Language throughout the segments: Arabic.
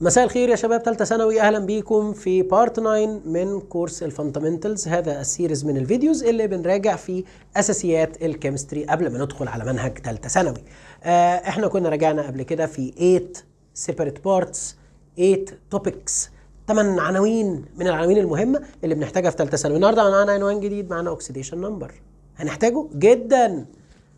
مساء الخير يا شباب ثالثه ثانوي اهلا بيكم في بارت 9 من كورس الفاندامنتالز هذا السيريز من الفيديوز اللي بنراجع فيه اساسيات الكيمستري قبل ما ندخل على منهج ثالثه ثانوي آه احنا كنا راجعنا قبل كده في 8 سيبريت بارتس 8 توبكس 8 عناوين من العناوين المهمه اللي بنحتاجها في ثالثه ثانوي النهارده معانا عنوان جديد معانا اوكسيديشن نمبر هنحتاجه جدا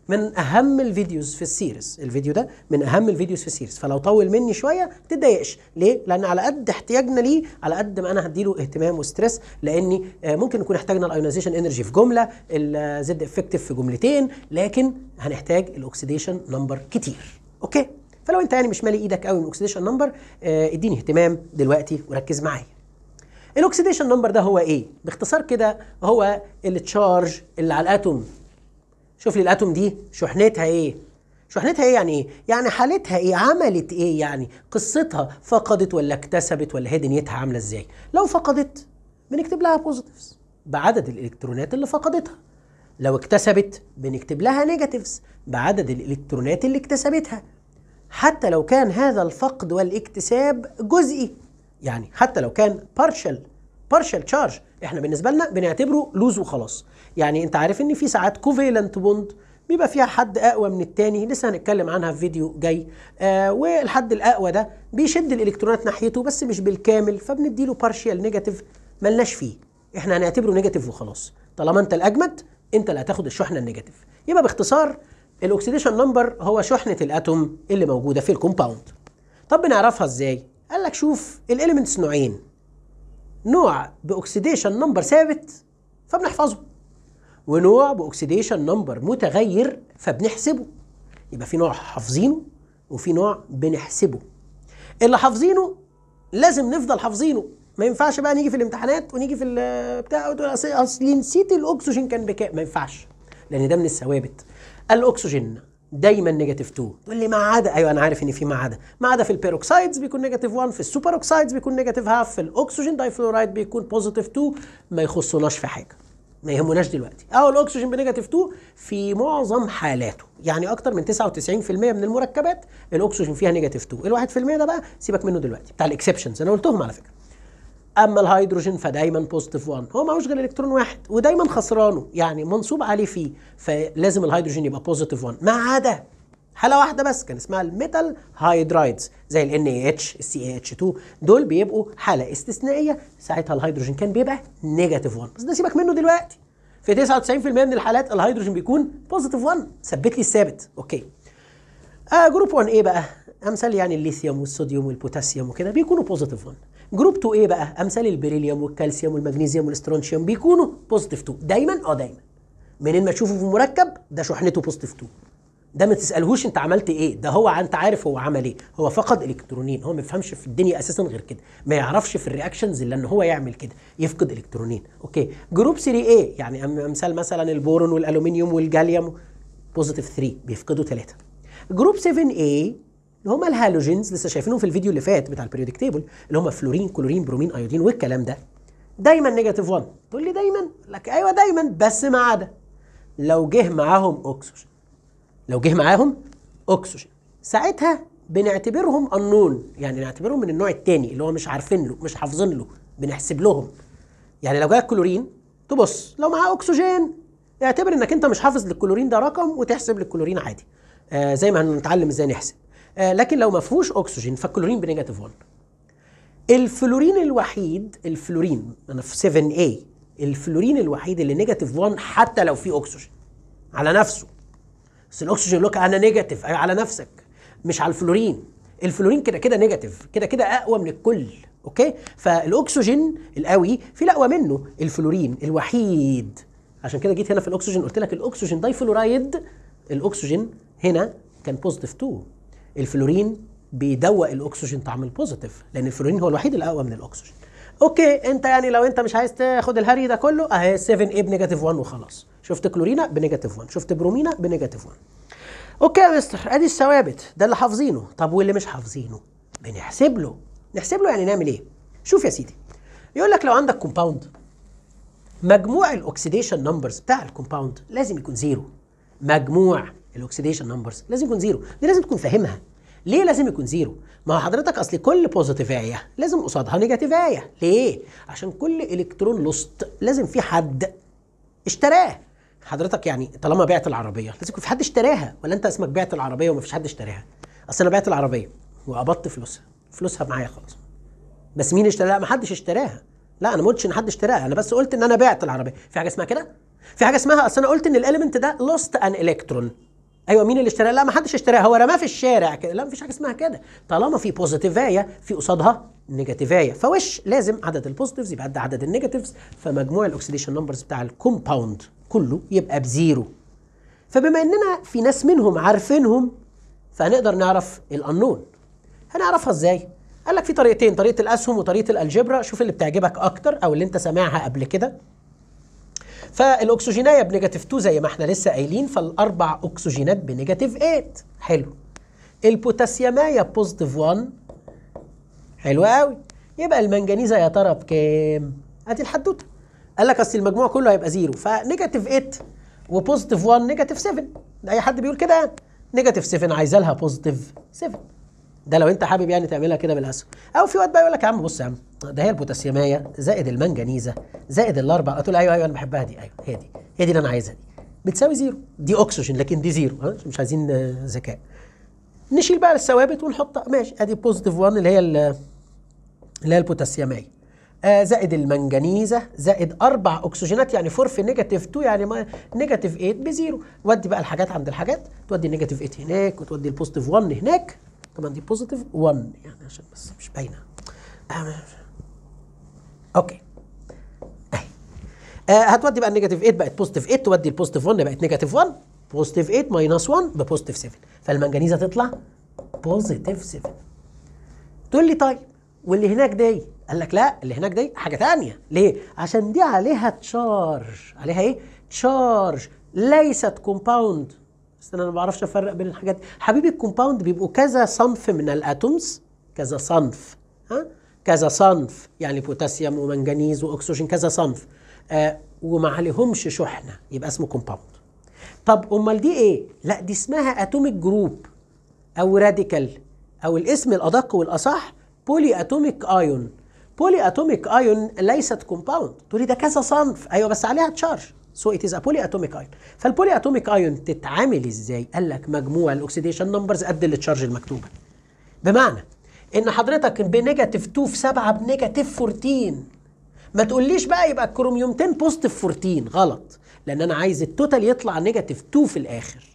من اهم الفيديوز في السيريز الفيديو ده من اهم الفيديوز في السيريز فلو طول مني شويه ما تتضايقش ليه لان على قد احتياجنا ليه على قد ما انا هديله اهتمام وستريس لاني آه، ممكن نكون احتاجنا الايونيزيشن انرجي في جمله الزد آه، افكتيف في جملتين لكن هنحتاج الاكسديشن نمبر كتير اوكي فلو انت يعني مش مالي ايدك قوي من الاكسديشن آه، نمبر اديني اهتمام دلوقتي وركز معايا الاكسديشن نمبر ده هو ايه باختصار كده هو التشارج اللي على الاتوم شوف لي الاتوم دي شحنتها ايه شحنتها ايه يعني ايه يعني حالتها ايه عملت ايه يعني قصتها فقدت ولا اكتسبت ولا هي دنيتها عامله ازاي لو فقدت بنكتب لها بوزيتيفز بعدد الالكترونات اللي فقدتها لو اكتسبت بنكتب لها نيجاتيفز بعدد الالكترونات اللي اكتسبتها حتى لو كان هذا الفقد والاكتساب جزئي يعني حتى لو كان partial partial charge احنا بالنسبه لنا بنعتبره لوز وخلاص يعني انت عارف ان في ساعات كوفيلنت بوند بيبقى فيها حد اقوى من التاني لسه هنتكلم عنها في فيديو جاي آه والحد الاقوى ده بيشد الالكترونات ناحيته بس مش بالكامل فبنديله بارشيال نيجاتيف ملناش فيه احنا هنعتبره نيجاتيف وخلاص طالما انت الاجمد انت اللي هتاخد الشحنه النيجاتيف يبقى باختصار الاكسيديشن نمبر هو شحنه الاتوم اللي موجوده في الكومباوند طب بنعرفها ازاي قال لك شوف الاليمنتس نوعين نوع باكسديشن نمبر ثابت فبنحفظه ونوع باكسديشن نمبر متغير فبنحسبه يبقى في نوع حافظينه وفي نوع بنحسبه اللي حافظينه لازم نفضل حافظينه ما ينفعش بقى نيجي في الامتحانات ونيجي في بتاع وتقول اصل نسيت الاكسجين كان بكام ما ينفعش لان ده من الثوابت الاكسجين دايما نيجاتيف 2 تقول لي ما عدا ايوه انا عارف ان في ما عدا ما عدا في البيروكسايدز بيكون نيجاتيف 1 في السوبر اوكسايدز بيكون نيجاتيف هاف في الاكسجين دايفلورايد بيكون بوزيتيف 2 ما يخصناش في حاجه ما يهمناش دلوقتي اه الاكسجين بنيجاتيف 2 في معظم حالاته يعني اكتر من 99% من المركبات الاكسجين فيها نيجاتيف 2 ال1% ده بقى سيبك منه دلوقتي بتاع الاكسبشنز انا قلتهم على فكره اما الهيدروجين فدايما بوزيتيف 1 هو ماهوش غير الكترون واحد ودايما خسرانه يعني منصوب عليه فيه فلازم الهيدروجين يبقى بوزيتيف 1 ما عدا حاله واحده بس كان اسمها الميتال هيدرايدز زي ال NaH ال CaH2 دول بيبقوا حاله استثنائيه ساعتها الهيدروجين كان بيبقى نيجاتيف 1 بس ده سيبك منه دلوقتي في 99% من الحالات الهيدروجين بيكون بوزيتيف 1 ثبت لي الثابت اوكي آه جروب 1 ايه بقى امثال يعني الليثيوم والصوديوم والبوتاسيوم وكده بيكونوا بوزيتيف 1 جروب 2 ايه بقى امثال البريليوم والكالسيوم والمغنيسيوم والاسترونشيوم بيكونوا بوزيتيف 2 دايما اه دايما منين ما تشوفه في مركب ده شحنته بوزيتيف 2 ده ما تسالهوش انت عملت ايه ده هو انت عارف هو عمل ايه هو فقد الكترونين هو ما يفهمش في الدنيا اساسا غير كده ما يعرفش في الرياكشنز الا ان هو يعمل كده يفقد الكترونين اوكي جروب 3 ايه يعني امثال مثلا البورون والالومنيوم والجاليوم بوزيتيف 3 بيفقدوا 3 جروب 7 ايه اللي هم الهالوجينز لسه شايفينهم في الفيديو اللي فات بتاع البريودك تيبل اللي هم فلورين كلورين برومين ايودين والكلام ده دايما نيجاتيف 1 تقول لي دايما لك ايوه دايما بس ما عدا لو جه معاهم اكسجين لو جه معاهم اكسجين ساعتها بنعتبرهم النون يعني نعتبرهم من النوع الثاني اللي هو مش عارفين له مش حافظين له بنحسب لهم يعني لو جاك كلورين تبص لو معاه اكسجين اعتبر انك انت مش حافظ للكلورين ده رقم وتحسب للكلورين عادي آه زي ما هنتعلم ازاي نحسب آه، لكن لو ما فيهوش اكسجين فالكلورين بنيجاتيف 1 الفلورين الوحيد الفلورين انا في 7 a الفلورين الوحيد اللي نيجاتيف 1 حتى لو فيه اكسجين على نفسه بس الاكسجين لوك انا نيجاتيف أيوة، على نفسك مش على الفلورين الفلورين كده كده نيجاتيف كده كده اقوى من الكل اوكي فالاكسجين القوي في الاقوى منه الفلورين الوحيد عشان كده جيت هنا في الاكسجين قلت لك الاكسجين دايفلورايد الاكسجين هنا كان بوزيتيف 2 الفلورين بيدوق الاكسجين طعم البوزيتيف لان الفلورين هو الوحيد الاقوى من الاكسجين اوكي انت يعني لو انت مش عايز تاخد الهري ده كله اهي 7 اي بنيجاتيف 1 وخلاص شفت كلورينا بنيجاتيف 1 شفت برومينا بنيجاتيف 1 اوكي يا مستر ادي الثوابت ده اللي حافظينه طب واللي مش حافظينه بنحسب له نحسب له يعني نعمل ايه شوف يا سيدي يقول لك لو عندك كومباوند مجموع الاكسديشن نمبرز بتاع الكومباوند لازم يكون زيرو مجموع الاكسديشن نمبرز لازم يكون زيرو دي لازم تكون فاهمها ليه لازم يكون زيرو ما هو حضرتك اصل كل بوزيتيف ايه لازم قصادها نيجاتيف ايه ليه عشان كل الكترون لوست لازم في حد اشتراه حضرتك يعني طالما بعت العربيه لازم يكون في حد اشتراها ولا انت اسمك بعت العربيه ومفيش حد اشتراها اصل انا بعت العربيه وقبضت فلوسها فلوسها معايا خالص بس مين اشتراها ما حدش اشتراها لا انا ما قلتش ان حد اشتراها انا بس قلت ان انا بعت العربيه في حاجه اسمها كده في حاجه اسمها اصل انا قلت ان الاليمنت ده لوست ان الكترون ايوه مين اللي اشتراها لا ما حدش اشتراها هو رماه في الشارع كده لا ما فيش حاجه اسمها كده طالما في بوزيتيفايه في قصادها نيجاتيفايه فوش لازم عدد البوزيتيفز يبقى قد عدد النيجاتيفز فمجموع الاكسديشن نمبرز بتاع الكومباوند كله يبقى بزيرو فبما اننا في ناس منهم عارفينهم فهنقدر نعرف الانون هنعرفها ازاي قال لك في طريقتين طريقه الاسهم وطريقه الالجبرا شوف اللي بتعجبك اكتر او اللي انت سامعها قبل كده فالاكسجينايه بنيجاتيف 2 زي ما احنا لسه قايلين فالاربع اكسجينات بنيجاتيف 8 حلو البوتاسيومايه بوزيتيف 1 حلو قوي يبقى المنجنيزه يا ترى بكام؟ ادي الحدوته قال لك اصل المجموع كله هيبقى زيرو فنيجاتيف 8 وبوزيتيف 1 نيجاتيف 7 اي حد بيقول كده نيجاتيف 7 عايزه لها بوزيتيف 7 ده لو انت حابب يعني تعملها كده بالاسهم او في وقت بقى يقول لك يا عم بص يا عم ده هي البوتاسيوميه زائد المنجنيزه زائد الاربع قلت له ايوه ايوه انا بحبها دي ايوه هي دي هي دي اللي انا عايزها دي بتساوي زيرو دي اكسجين لكن دي زيرو ها مش عايزين آه، ذكاء نشيل بقى الثوابت ونحطها ماشي ادي بوزيتيف 1 اللي هي اللي هي البوتاسيوميه آه زائد المنجنيزه زائد اربع اكسجينات يعني فور في نيجاتيف 2 يعني ما نيجاتيف 8 بزيرو ودي بقى الحاجات عند الحاجات تودي نيجاتيف 8 هناك وتودي البوزيتيف 1 هناك طبعا دي بوزيتيف 1 يعني عشان بس مش باينه اوكي آه, آه، هتودي بقى النيجاتيف 8 بقت بوزيتيف 8 تودي البوزيتيف 1 بقت نيجاتيف 1 بوزيتيف 8 ماينس 1 ببوزيتيف 7 فالمنجنيزه تطلع بوزيتيف 7 تقول لي طيب واللي هناك دي قال لك لا اللي هناك دي حاجه ثانيه ليه عشان دي عليها تشارج عليها ايه تشارج ليست كومباوند بس انا ما بعرفش افرق بين الحاجات دي حبيبي الكومباوند بيبقوا كذا صنف من الاتومز كذا صنف ها كذا صنف يعني بوتاسيوم ومنجنيز واكسجين كذا صنف آه وما عليهمش شحنه يبقى اسمه كومباوند طب امال دي ايه لا دي اسمها اتوميك جروب او راديكال او الاسم الادق والاصح بولي اتوميك ايون بولي اتوميك ايون ليست كومباوند تقولي ده كذا صنف ايوه بس عليها تشارج سو ات از ا بولي اتوميك ايون فالبولي اتوميك ايون تتعامل ازاي قال لك مجموع الاكسديشن نمبرز قد التشارج المكتوبه بمعنى ان حضرتك بنيجاتيف 2 في 7 بنيجاتيف 14 ما تقوليش بقى يبقى الكروميوم 10 بوزيتيف 14 غلط لان انا عايز التوتال يطلع نيجاتيف 2 في الاخر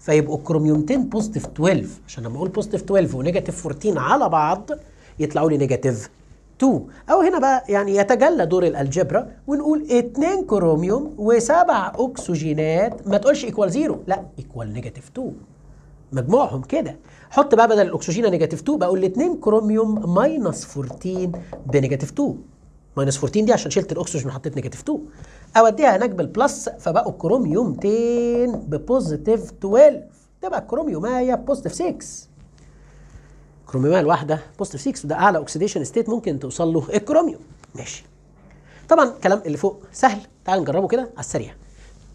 فيبقوا الكروميوم 10 بوزيتيف 12 عشان لما اقول بوزيتيف 12 ونيجاتيف 14 على بعض يطلعوا لي نيجاتيف 2 أو هنا بقى يعني يتجلى دور الألجبرا ونقول 2 كروميوم وسبع أكسجينات ما تقولش إيكوال زيرو لا إيكوال نيجاتيف 2 مجموعهم كده حط بقى بدل الأكسجين نيجاتيف 2 بقول 2 كروميوم ماينس 14 بنيجاتيف 2 ماينس 14 دي عشان شلت الاكسجين وحطيت نيجاتيف 2 اوديها هناك بالبلس فبقوا الكروميوم 200 ببوزيتيف 12 تبقى 100 بوزيتيف 6 كروميوميه الواحده بوزيتيف 6 وده اعلى اوكسيديشن ستيت ممكن توصل له الكروميوم ماشي طبعا الكلام اللي فوق سهل تعال نجربه كده على السريع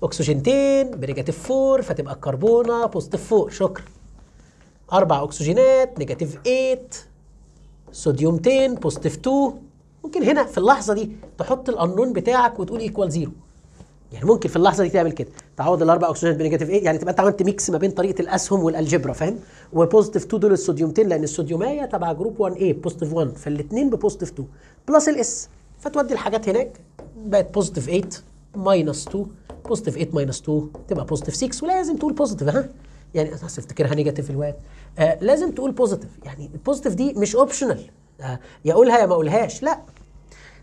اكسجينتين بنيجاتيف 4 فتبقى الكربونه بوزيتيف 4 شكرا اربع اكسجينات نيجاتيف 8 صوديومتين بوزيتيف 2 ممكن هنا في اللحظه دي تحط الانون بتاعك وتقول ايكوال زيرو يعني ممكن في اللحظه دي تعمل كده تعوض الاربع اكسجينات بنيجاتيف ايه يعني تبقى انت عملت ميكس ما بين طريقه الاسهم والالجبرا فاهم وبوزيتيف 2 دول الصوديومتين لان الصوديوميه تبع جروب 1 ايه بوزيتيف 1 فالاثنين ببوزيتيف 2 بلس الاس فتودي الحاجات هناك بقت بوزيتيف 8 ماينس 2 بوزيتيف 8 ماينس 2 تبقى بوزيتيف 6 ولازم تقول بوزيتيف ها يعني انا افتكرها نيجاتيف الوقت آه لازم تقول بوزيتيف يعني البوزيتيف دي مش اوبشنال آه يا اقولها يا ما اقولهاش لا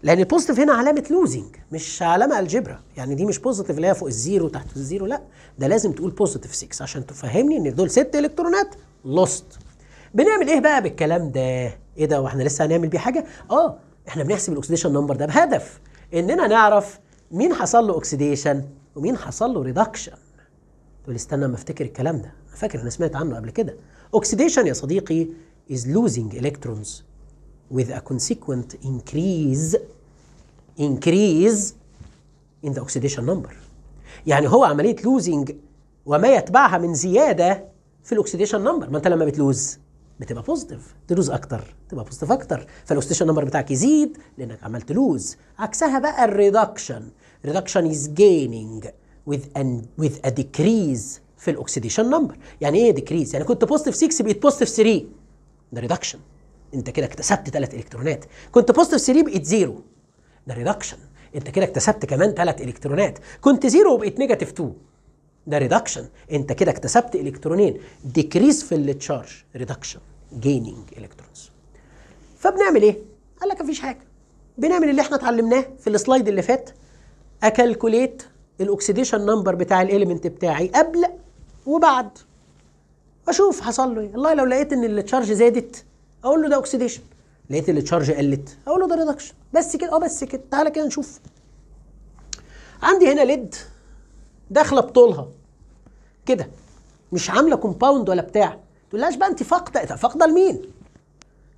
لان البوزيتيف هنا علامه لوزنج مش علامه الجبرا يعني دي مش بوزيتيف اللي هي فوق الزيرو تحت الزيرو لا ده لازم تقول بوزيتيف 6 عشان تفهمني ان دول ست الكترونات لوست بنعمل ايه بقى بالكلام ده ايه ده واحنا لسه هنعمل بيه حاجه اه احنا بنحسب الاكسديشن نمبر ده بهدف اننا نعرف مين حصل له اكسديشن ومين حصل له ريدكشن تقول استنى ما افتكر الكلام ده انا فاكر انا سمعت عنه قبل كده اكسديشن يا صديقي is losing electrons with a consequent increase increase in the oxidation number يعني هو عملية losing وما يتبعها من زيادة في الاكسديشن نمبر ما انت لما بتلوز بتبقى بوزيتيف تلوز اكتر تبقى بوزيتيف اكتر فالاكسديشن نمبر بتاعك يزيد لانك عملت لوز عكسها بقى الريدكشن ريدكشن از جيننج with an with a decrease في الاكسديشن نمبر يعني ايه ديكريز يعني كنت بوزيتيف 6 بقيت بوزيتيف 3 ده ريدكشن انت كده اكتسبت ثلاث الكترونات كنت بوزيتيف 3 بقت زيرو ده ريدكشن انت كده اكتسبت كمان ثلاث الكترونات كنت زيرو وبقيت نيجاتيف 2 ده ريدكشن انت كده اكتسبت الكترونين ديكريز في التشارج ريدكشن جيننج الكترونز فبنعمل ايه قال لك مفيش حاجه بنعمل اللي احنا اتعلمناه في السلايد اللي فات اكالكوليت الاكسديشن نمبر بتاع الاليمنت بتاعي قبل وبعد واشوف حصل له ايه والله لو لقيت ان التشارج زادت اقول له ده اوكسيديشن لقيت التشارج قلت اقول له ده ريدكشن بس كده اه بس كده تعالى كده نشوف عندي هنا ليد داخله بطولها كده مش عامله كومباوند ولا بتاع تقولهاش بقى انت فاقده فاقده لمين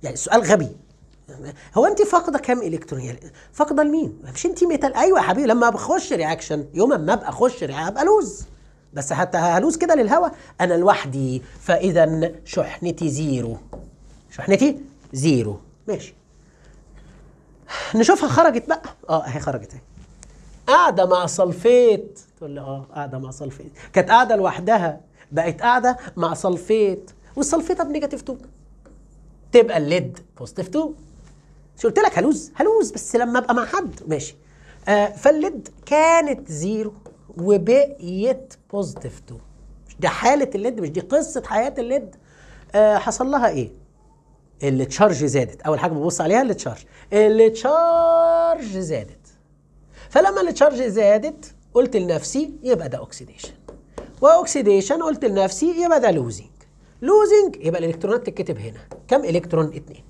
يعني السؤال غبي هو انت فاقده كام الكترون يعني فاقده لمين مش انت ميتال ايوه يا حبيبي لما بخش رياكشن يوم ما ابقى اخش هبقى لوز بس حتى هلوز كده للهوا انا لوحدي فاذا شحنتي زيرو شحنتي زيرو ماشي نشوفها خرجت بقى اه اهي خرجت اهي قاعده مع صلفيت تقول لي اه قاعده مع صلفيت كانت قاعده لوحدها بقت قاعده مع صلفيت اب نيجاتيف 2 تبقى الليد بوزيتيف 2 مش قلت لك هلوز هلوز بس لما ابقى مع حد ماشي آه فالليد e كانت زيرو وبقيت بوزيتيف 2 ده حاله الليد e مش دي قصه حياه الليد e آه حصل لها ايه التشارج زادت اول حاجه ببص عليها التشارج التشارج زادت فلما التشارج زادت قلت لنفسي يبقى ده اوكسيديشن واوكسيديشن قلت لنفسي يبقى ده لوزنج لوزنج يبقى الالكترونات تتكتب هنا كم الكترون اتنين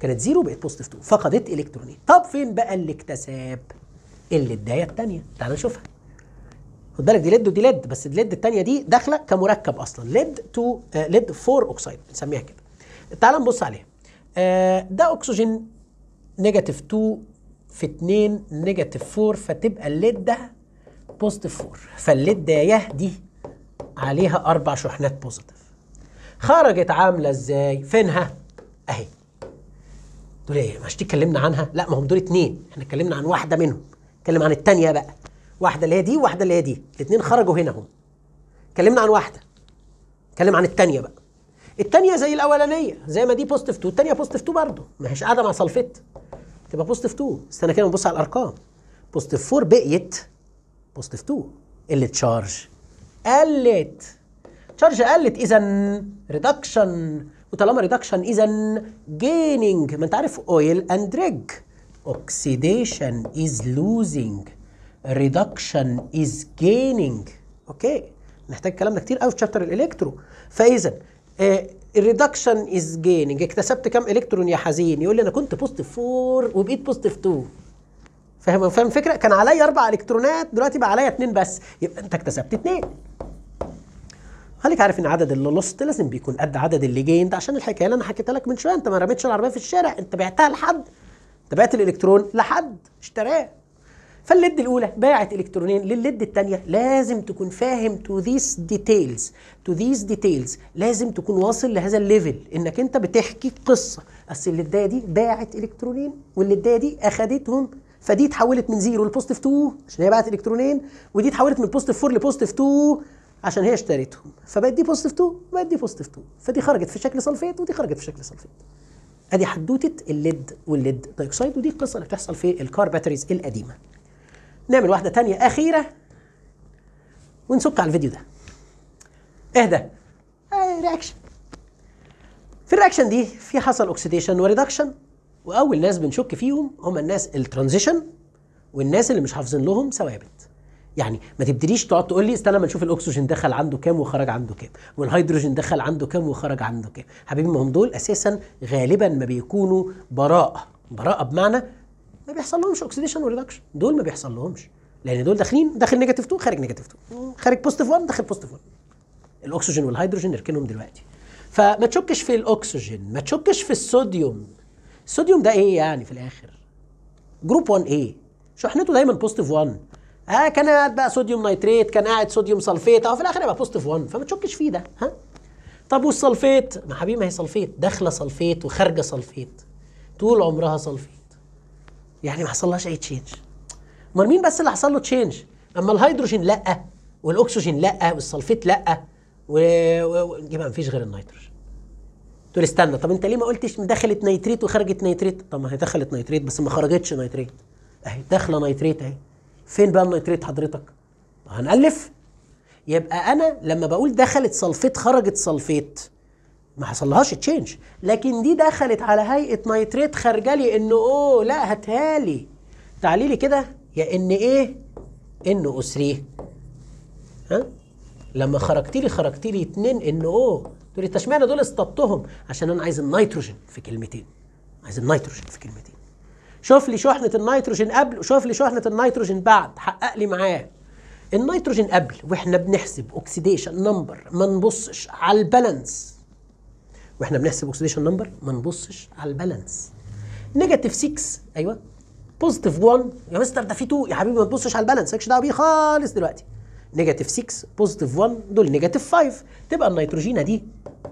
كانت زيرو بقت بوزيتيف 2 فقدت الكترونين طب فين بقى اللي اكتساب اللي الدايه الثانيه تعال نشوفها خد بالك دي ليد ودي ليد بس الليد الثانيه دي داخله كمركب اصلا ليد تو ليد فور اوكسايد بنسميها كده تعال نبص عليها آه، ده اكسجين نيجاتيف 2 في 2 نيجاتيف 4 فتبقى الليد ده بوزيتيف 4 فالليد ده دي عليها اربع شحنات بوزيتيف خرجت عامله ازاي فينها اهي دول ايه مش اتكلمنا عنها لا ما هم دول اتنين احنا اتكلمنا عن واحده منهم اتكلم عن الثانيه بقى واحده اللي هي دي وواحده اللي هي دي الاثنين خرجوا هنا اهو اتكلمنا عن واحده اتكلم عن الثانيه بقى التانية زي الاولانيه زي ما دي بوزيتيف 2 التانية بوزيتيف 2 برضه ما هيش قاعده مع سلفيت تبقى بوزيتيف 2 استنى كده نبص على الارقام بوزيتيف 4 بقيت بوزيتيف 2 اللي تشارج قلت تشارج قلت اذا ريدكشن وطالما ريدكشن اذا جيننج ما انت عارف اويل اند ريج أوكسيديشن إز لوزينج ريدكشن إز جيننج اوكي نحتاج الكلام ده كتير قوي في شابتر الالكترو فاذا الريدكشن از جيننج اكتسبت كام الكترون يا حزين يقول لي انا كنت بوزيتيف 4 وبقيت بوزيتيف 2 فاهم فاهم الفكره كان عليا اربع الكترونات دلوقتي بقى عليا اثنين بس يبقى انت اكتسبت اثنين خليك عارف ان عدد اللي لوست لازم بيكون قد عدد اللي انت عشان الحكايه اللي انا حكيتها لك من شويه انت ما رميتش العربيه في الشارع انت بعتها لحد انت بعت الالكترون لحد اشتراه فالليد الاولى باعت الكترونين للليد الثانيه لازم تكون فاهم تو ذيس ديتيلز تو ذيس ديتيلز لازم تكون واصل لهذا الليفل انك انت بتحكي قصه اصل الليد دي باعت الكترونين والليد دي اخذتهم فدي اتحولت من زيرو لبوزيتيف 2 عشان هي باعت الكترونين ودي اتحولت من بوزيتيف 4 لبوزيتيف 2 عشان هي اشتريتهم فبقت دي بوزيتيف 2 بقت دي بوزيتيف 2 فدي خرجت في شكل سلفيت ودي خرجت في شكل سلفيت ادي حدوته الليد والليد دايكسايد ودي القصه اللي بتحصل في الكار باتريز القديمه نعمل واحدة تانية أخيرة ونسك على الفيديو ده إيه ده؟ آه رياكشن في الرياكشن دي في حصل اوكسيديشن وريدكشن وأول ناس بنشك فيهم هم الناس الترانزيشن والناس اللي مش حافظين لهم ثوابت يعني ما تبتديش تقعد تقول لي استنى ما نشوف الاكسجين دخل عنده كام وخرج عنده كام والهيدروجين دخل عنده كام وخرج عنده كام حبيبي ما هم دول اساسا غالبا ما بيكونوا براءه براءه بمعنى ما بيحصل لهمش اوكسيديشن وريدكشن دول ما بيحصل لهمش لان دول داخلين داخل نيجاتيف 2 خارج نيجاتيف 2 خارج بوزيتيف 1 داخل بوزيتيف 1 الاكسجين والهيدروجين اركنهم دلوقتي فما تشكش في الاكسجين ما تشكش في الصوديوم الصوديوم ده ايه يعني في الاخر جروب 1 ايه شحنته دايما بوزيتيف 1 اه كان قاعد بقى صوديوم نيتريت كان قاعد صوديوم سلفيت او في الاخر يبقى بوزيتيف 1 فما تشكش فيه ده ها طب والسلفيت ما حبيبي ما هي سلفيت داخله سلفيت وخارجه سلفيت طول عمرها سلفيت يعني ما حصلهاش اي تشينج امال مين بس اللي حصل له تشينج اما الهيدروجين لا والاكسجين لا والسلفيت لا و... و... يبقى ما فيش غير النيتروجين تقول استنى طب انت ليه ما قلتش دخلت نيتريت وخرجت نيتريت طب ما هي دخلت نيتريت بس ما خرجتش نيتريت اهي داخله نيتريت اهي فين بقى النيتريت حضرتك هنألف يبقى انا لما بقول دخلت سلفيت خرجت سلفيت ما حصلهاش تشينج لكن دي دخلت على هيئه نيتريت خارجه لي ان او لا هاتها لي تعالي لي كده يا ان ايه ان او 3 ها لما خرجت لي خرجت لي 2 ان او تقولي انت اشمعنى دول اصطدتهم عشان انا عايز النيتروجين في كلمتين عايز النيتروجين في كلمتين شوف لي شحنه النيتروجين قبل وشوف لي شحنه النيتروجين بعد حقق لي معاه النيتروجين قبل واحنا بنحسب اوكسيديشن نمبر ما نبصش على البالانس واحنا بنحسب اوكسيديشن نمبر ما نبصش على البالانس نيجاتيف 6 ايوه بوزيتيف 1 يا مستر ده في 2 يا حبيبي ما تبصش على البالانس مالكش دعوه بيه خالص دلوقتي نيجاتيف 6 بوزيتيف 1 دول نيجاتيف 5 تبقى النيتروجينه دي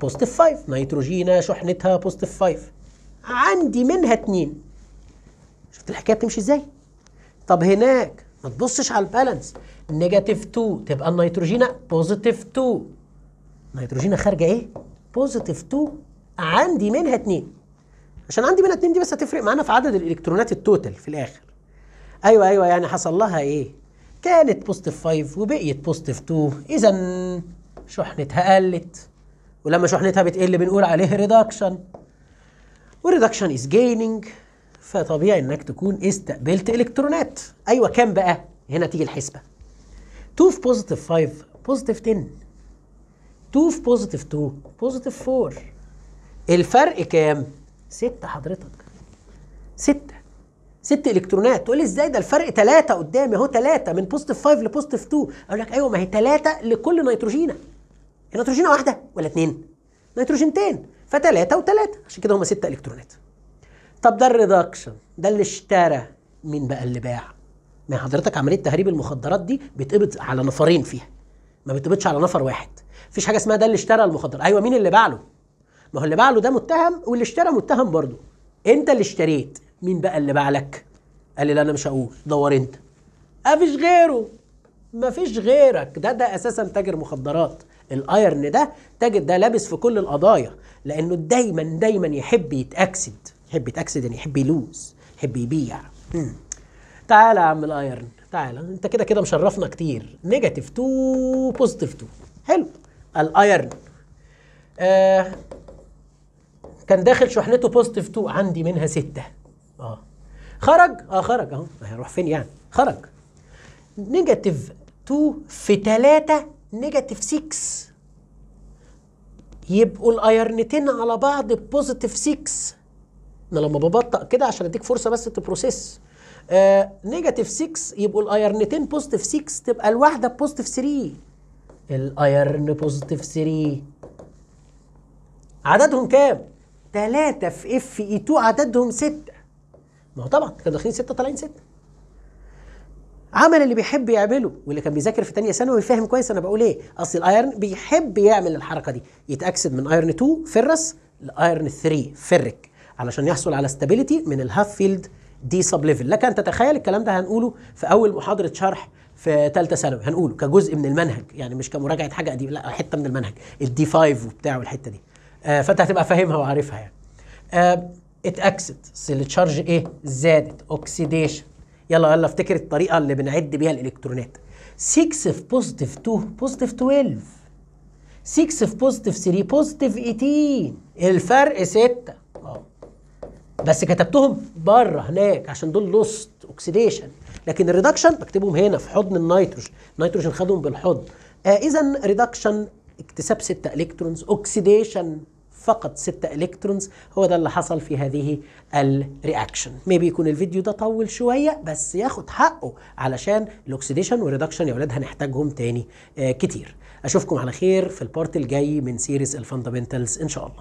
بوزيتيف 5 نيتروجينه شحنتها بوزيتيف 5 عندي منها 2 شفت الحكايه بتمشي ازاي طب هناك ما تبصش على البالانس نيجاتيف 2 تبقى النيتروجينه بوزيتيف 2 نيتروجينه خارجه ايه بوزيتيف 2 عندي منها 2 عشان عندي منها 2 دي بس هتفرق معانا في عدد الالكترونات التوتال في الاخر ايوه ايوه يعني حصل لها ايه كانت بوزيتيف 5 وبقيت بوزيتيف 2 اذا شحنتها قلت ولما شحنتها بتقل بنقول عليه ريدكشن والريدكشن از جيننج فطبيعي انك تكون استقبلت الكترونات ايوه كام بقى هنا تيجي الحسبه 2 في بوزيتيف 5 بوزيتيف 10 2 في بوزيتيف 2 بوزيتيف 4 الفرق كام؟ 6 حضرتك 6 6 الكترونات تقول لي ازاي ده الفرق 3 قدامي اهو 3 من بوزيتيف 5 لبوزيتيف 2 اقول لك ايوه ما هي 3 لكل نيتروجينه النيتروجينه واحده ولا اثنين؟ نيتروجينتين ف3 و3 عشان كده هما 6 الكترونات طب ده الريدكشن ده اللي اشترى مين بقى اللي باع؟ ما حضرتك عمليه تهريب المخدرات دي بتقبض على نفرين فيها ما بتقبضش على نفر واحد فيش حاجه اسمها ده اللي اشترى المخدرات ايوه مين اللي باع له ما هو اللي باع له ده متهم واللي اشترى متهم برضه انت اللي اشتريت مين بقى اللي باع لك قال لي لا انا مش هقول دور انت مفيش غيره مفيش غيرك ده ده اساسا تاجر مخدرات الايرن ده تاجر ده لابس في كل القضايا لانه دايما دايما يحب يتاكسد يحب يتاكسد يعني يحب يلوز يحب يبيع تعالى يا عم الايرن تعالى انت كده كده مشرفنا كتير نيجاتيف تو بوزيتيف تو الايرن آه كان داخل شحنته بوزيتيف 2 عندي منها 6 اه خرج اه خرج اهو هيروح فين يعني خرج نيجاتيف 2 في 3 نيجاتيف 6 يبقوا الايرنتين على بعض بوزيتيف 6 انا لما ببطأ كده عشان اديك فرصه بس تبروسيس آه، نيجاتيف 6 يبقوا الايرنتين بوزيتيف 6 تبقى الواحده بوزيتيف 3 الايرن بوزيتيف 3 عددهم كام؟ 3 في اف اي 2 عددهم 6 ما هو طبعا كانوا داخلين 6 طالعين 6 عمل اللي بيحب يعمله واللي كان بيذاكر في ثانيه ثانوي فاهم كويس انا بقول ايه اصل الايرن بيحب يعمل الحركه دي يتاكسد من ايرن 2 فرس لايرن 3 فرك علشان يحصل على ستابيليتي من الهاف فيلد دي سب ليفل لك ان تتخيل الكلام ده هنقوله في اول محاضره شرح في ثالثه ثانوي هنقوله كجزء من المنهج يعني مش كمراجعه حاجه قديمه لا حته من المنهج الدي 5 وبتاع والحته دي آه فانت هتبقى فاهمها وعارفها يعني آه اتاكسد تشارج ايه زادت اوكسيديشن يلا يلا افتكر الطريقه اللي بنعد بيها الالكترونات 6 في بوزيتيف 2 بوزيتيف 12 6 في بوزيتيف 3 بوزيتيف 18 الفرق 6 اه بس كتبتهم بره هناك عشان دول لوست اوكسيديشن لكن الريدكشن بكتبهم هنا في حضن النيتروجين النيتروجين خدهم بالحضن آه اذا ريدكشن اكتساب 6 الكترونز اوكسيديشن فقط 6 الكترونز هو ده اللي حصل في هذه الرياكشن ميبي يكون الفيديو ده طول شويه بس ياخد حقه علشان الاوكسيديشن والريدكشن يا اولاد هنحتاجهم تاني آه كتير اشوفكم على خير في البارت الجاي من سيريز الفاندامنتالز ان شاء الله